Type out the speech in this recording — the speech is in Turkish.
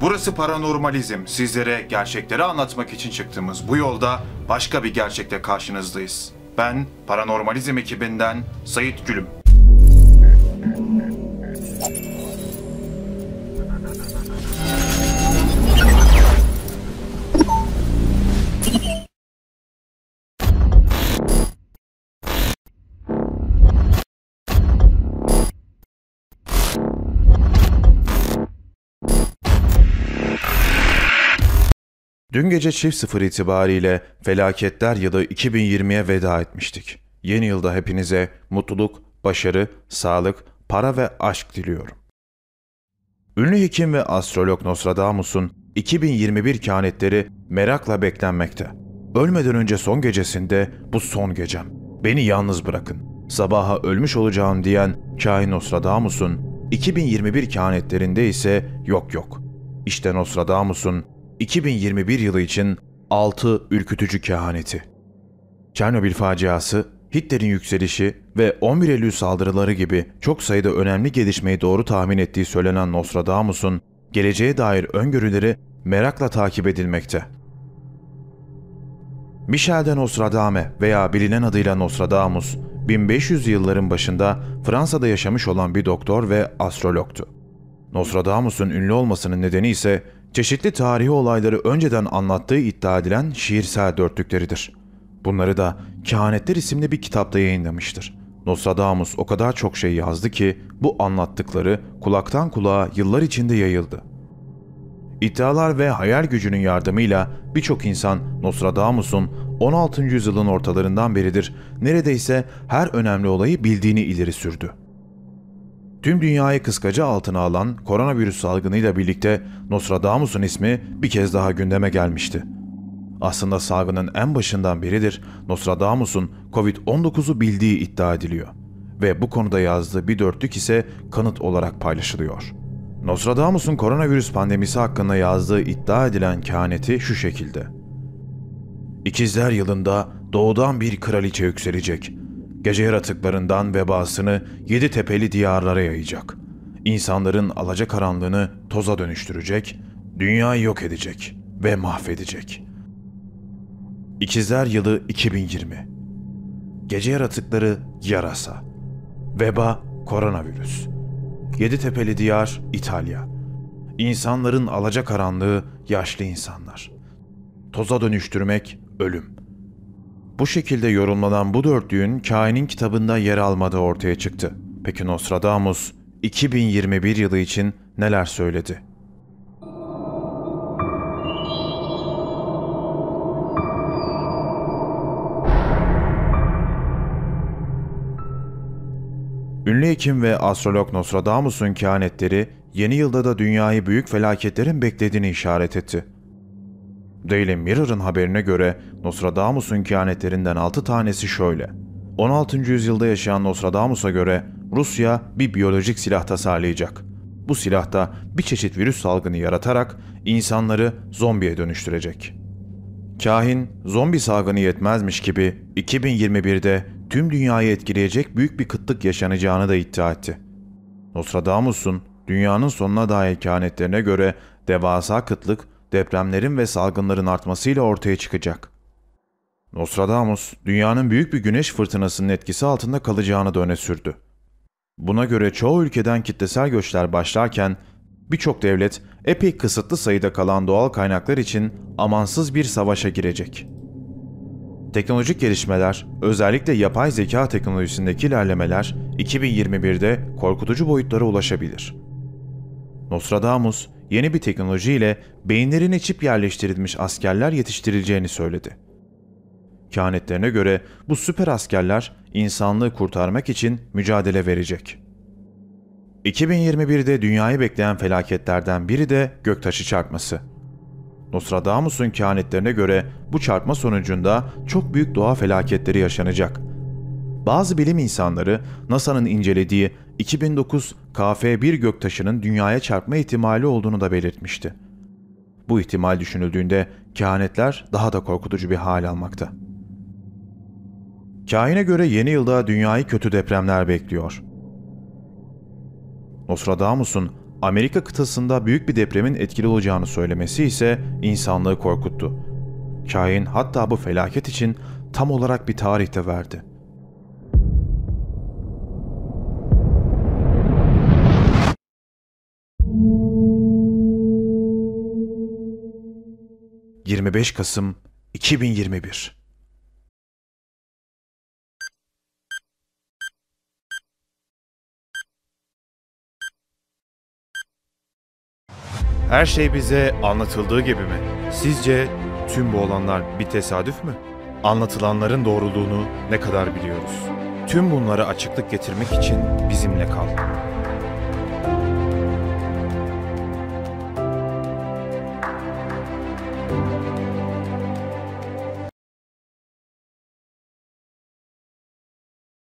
Burası Paranormalizm. Sizlere gerçekleri anlatmak için çıktığımız bu yolda başka bir gerçekte karşınızdayız. Ben Paranormalizm ekibinden Sayit Gülüm. Dün gece çift sıfır itibariyle felaketler yılı 2020'ye veda etmiştik. Yeni yılda hepinize mutluluk, başarı, sağlık, para ve aşk diliyorum. Ünlü hekim ve astrolog Nostradamus'un 2021 kehanetleri merakla beklenmekte. Ölmeden önce son gecesinde bu son gecem. Beni yalnız bırakın. Sabaha ölmüş olacağım diyen kain Nostradamus'un 2021 kehanetlerinde ise yok yok. İşte Nostradamus'un 2021 yılı için 6 ürkütücü kehaneti. Çernobil faciası, Hitler'in yükselişi ve 11 Eylül saldırıları gibi çok sayıda önemli gelişmeyi doğru tahmin ettiği söylenen Nostradamus'un geleceğe dair öngörüleri merakla takip edilmekte. Michel de Nostradame veya bilinen adıyla Nostradamus, 1500 yılların başında Fransa'da yaşamış olan bir doktor ve astrologtu. Nostradamus'un ünlü olmasının nedeni ise çeşitli tarihi olayları önceden anlattığı iddia edilen şiirsel dörtlükleridir. Bunları da Kehanetler isimli bir kitapta yayınlamıştır. Nostradamus o kadar çok şey yazdı ki bu anlattıkları kulaktan kulağa yıllar içinde yayıldı. İddialar ve hayal gücünün yardımıyla birçok insan Nostradamus'un 16. yüzyılın ortalarından beridir neredeyse her önemli olayı bildiğini ileri sürdü. Tüm dünyayı kıskacı altına alan koronavirüs salgınıyla birlikte Nostradamus'un ismi bir kez daha gündeme gelmişti. Aslında salgının en başından beridir Nostradamus'un Covid-19'u bildiği iddia ediliyor ve bu konuda yazdığı bir dörtlük ise kanıt olarak paylaşılıyor. Nostradamus'un koronavirüs pandemisi hakkında yazdığı iddia edilen kehaneti şu şekilde. İkizler yılında doğudan bir kraliçe yükselecek. Gece yaratıklarından vebasını yedi tepeli diyarlara yayacak. İnsanların alacakaranlığını toza dönüştürecek, dünyayı yok edecek ve mahvedecek. İkizler yılı 2020 Gece yaratıkları yarasa Veba koronavirüs Yedi tepeli diyar İtalya İnsanların alacakaranlığı yaşlı insanlar Toza dönüştürmek ölüm bu şekilde yorumlanan bu dörtlüğün kainin kitabında yer almadığı ortaya çıktı. Peki Nostradamus 2021 yılı için neler söyledi? Ünlü hekim ve astrolog Nostradamus'un kehanetleri yeni yılda da dünyayı büyük felaketlerin beklediğini işaret etti. Daily Mirror'ın haberine göre Nostradamus'un kehanetlerinden 6 tanesi şöyle. 16. yüzyılda yaşayan Nostradamus'a göre Rusya bir biyolojik silah tasarlayacak. Bu silahta bir çeşit virüs salgını yaratarak insanları zombiye dönüştürecek. Kahin, zombi salgını yetmezmiş gibi 2021'de tüm dünyayı etkileyecek büyük bir kıtlık yaşanacağını da iddia etti. Nostradamus'un dünyanın sonuna dair kehanetlerine göre devasa kıtlık depremlerin ve salgınların artmasıyla ortaya çıkacak. Nostradamus, dünyanın büyük bir güneş fırtınasının etkisi altında kalacağını da öne sürdü. Buna göre çoğu ülkeden kitlesel göçler başlarken birçok devlet epey kısıtlı sayıda kalan doğal kaynaklar için amansız bir savaşa girecek. Teknolojik gelişmeler, özellikle yapay zeka teknolojisindeki ilerlemeler 2021'de korkutucu boyutlara ulaşabilir. Nostradamus yeni bir teknolojiyle beyinlerine çip yerleştirilmiş askerler yetiştirileceğini söyledi. Kehanetlerine göre bu süper askerler insanlığı kurtarmak için mücadele verecek. 2021'de dünyayı bekleyen felaketlerden biri de göktaşı çarpması. Nostradamus'un kehanetlerine göre bu çarpma sonucunda çok büyük doğa felaketleri yaşanacak bazı bilim insanları NASA'nın incelediği 2009 KF-1 göktaşının dünyaya çarpma ihtimali olduğunu da belirtmişti. Bu ihtimal düşünüldüğünde kehanetler daha da korkutucu bir hal almakta. Kahine göre yeni yılda dünyayı kötü depremler bekliyor. Nostradamus'un Amerika kıtasında büyük bir depremin etkili olacağını söylemesi ise insanlığı korkuttu. Kain hatta bu felaket için tam olarak bir tarihte verdi. 25 Kasım 2021 Her şey bize anlatıldığı gibi mi? Sizce tüm bu olanlar bir tesadüf mü? Anlatılanların doğruluğunu ne kadar biliyoruz? Tüm bunlara açıklık getirmek için bizimle kal.